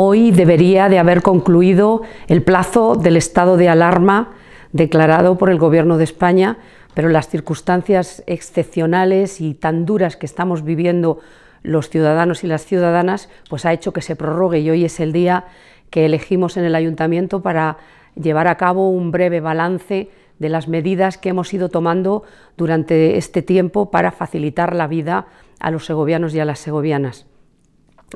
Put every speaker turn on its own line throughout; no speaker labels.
Hoy debería de haber concluido el plazo del estado de alarma declarado por el Gobierno de España, pero las circunstancias excepcionales y tan duras que estamos viviendo los ciudadanos y las ciudadanas, pues ha hecho que se prorrogue y hoy es el día que elegimos en el ayuntamiento para llevar a cabo un breve balance de las medidas que hemos ido tomando durante este tiempo para facilitar la vida a los segovianos y a las segovianas.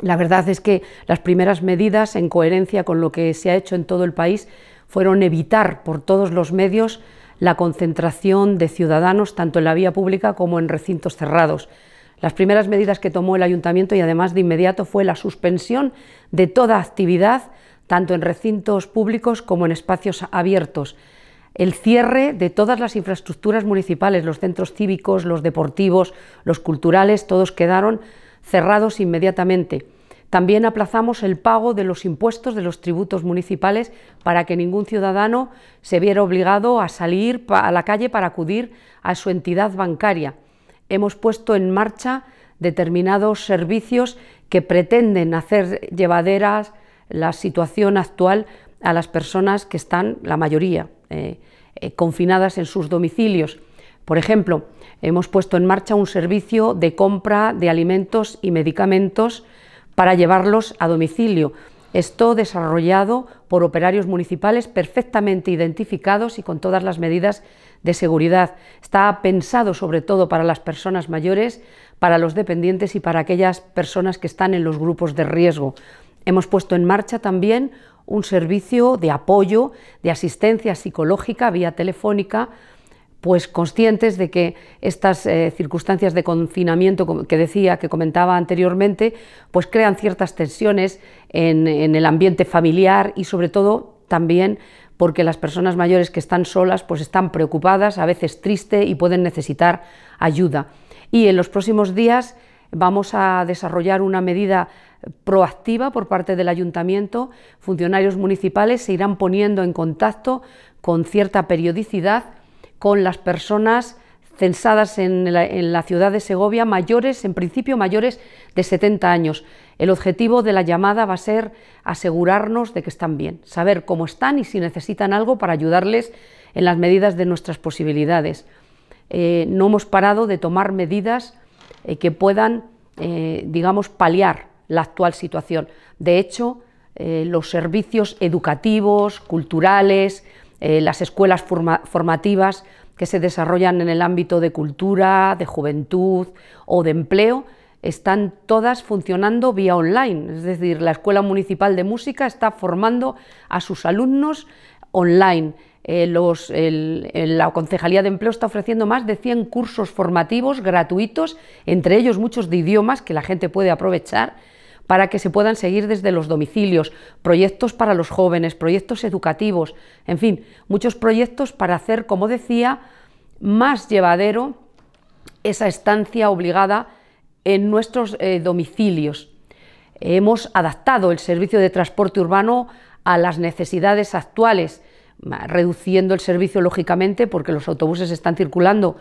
La verdad es que las primeras medidas, en coherencia con lo que se ha hecho en todo el país, fueron evitar por todos los medios la concentración de ciudadanos tanto en la vía pública como en recintos cerrados. Las primeras medidas que tomó el ayuntamiento y además de inmediato fue la suspensión de toda actividad, tanto en recintos públicos como en espacios abiertos, el cierre de todas las infraestructuras municipales, los centros cívicos, los deportivos, los culturales, todos quedaron cerrados inmediatamente. También aplazamos el pago de los impuestos de los tributos municipales para que ningún ciudadano se viera obligado a salir a la calle para acudir a su entidad bancaria. Hemos puesto en marcha determinados servicios que pretenden hacer llevaderas la situación actual a las personas que están, la mayoría, eh, eh, confinadas en sus domicilios. Por ejemplo, hemos puesto en marcha un servicio de compra de alimentos y medicamentos para llevarlos a domicilio. Esto desarrollado por operarios municipales perfectamente identificados y con todas las medidas de seguridad. Está pensado sobre todo para las personas mayores, para los dependientes y para aquellas personas que están en los grupos de riesgo. Hemos puesto en marcha también un servicio de apoyo, de asistencia psicológica vía telefónica pues conscientes de que estas eh, circunstancias de confinamiento que decía, que comentaba anteriormente, pues crean ciertas tensiones en, en el ambiente familiar y sobre todo también porque las personas mayores que están solas pues están preocupadas, a veces tristes y pueden necesitar ayuda. Y en los próximos días vamos a desarrollar una medida proactiva por parte del ayuntamiento. Funcionarios municipales se irán poniendo en contacto con cierta periodicidad con las personas censadas en la, ciudad de Segovia mayores, en principio mayores de 70 años. El objetivo de la llamada va a ser asegurarnos de que están bien, saber cómo están y si necesitan algo para ayudarles en las medidas de nuestras posibilidades. Eh, no hemos parado de tomar medidas eh, que puedan, eh, digamos, paliar la actual situación. De hecho, los servicios educativos, culturales, eh, las escuelas formativas que se desarrollan en el ámbito de cultura, de juventud o de empleo, están todas funcionando vía online. Es decir, la Escuela Municipal de Música está formando a sus alumnos online. Eh, la Concejalía de Empleo está ofreciendo más de 100 cursos formativos gratuitos, entre ellos muchos de idiomas que la gente puede aprovechar para que se puedan seguir desde los domicilios, proyectos para los jóvenes, proyectos educativos, en fin, muchos proyectos para hacer, como decía, más llevadero esa estancia obligada en nuestros eh, domicilios. Hemos adaptado el servicio de transporte urbano a las necesidades actuales, reduciendo el servicio lógicamente porque los autobuses están circulando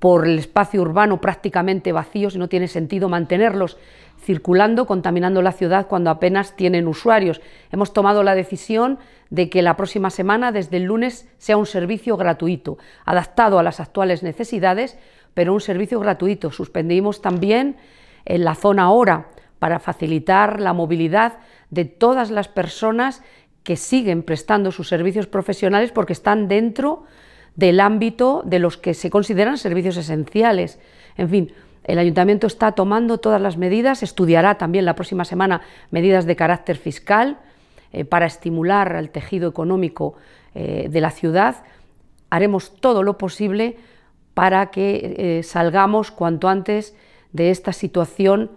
por el espacio urbano prácticamente vacío, y no tiene sentido mantenerlos circulando, contaminando la ciudad cuando apenas tienen usuarios. Hemos tomado la decisión de que la próxima semana, desde el lunes, sea un servicio gratuito, adaptado a las actuales necesidades, pero un servicio gratuito. Suspendimos también en la zona hora para facilitar la movilidad de todas las personas que siguen prestando sus servicios profesionales porque están dentro del ámbito de los que se consideran servicios esenciales. En fin, el ayuntamiento está tomando todas las medidas, estudiará también la próxima semana medidas de carácter fiscal eh, para estimular el tejido económico eh, de la ciudad. Haremos todo lo posible para que eh, salgamos cuanto antes de esta situación,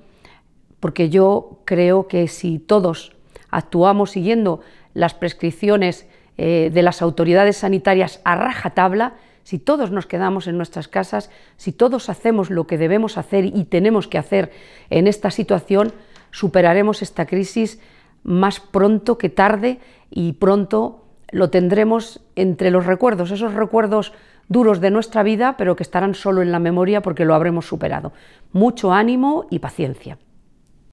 porque yo creo que si todos actuamos siguiendo las prescripciones eh, de las autoridades sanitarias a rajatabla, si todos nos quedamos en nuestras casas, si todos hacemos lo que debemos hacer y tenemos que hacer en esta situación, superaremos esta crisis más pronto que tarde y pronto lo tendremos entre los recuerdos, esos recuerdos duros de nuestra vida, pero que estarán solo en la memoria porque lo habremos superado. Mucho ánimo y paciencia.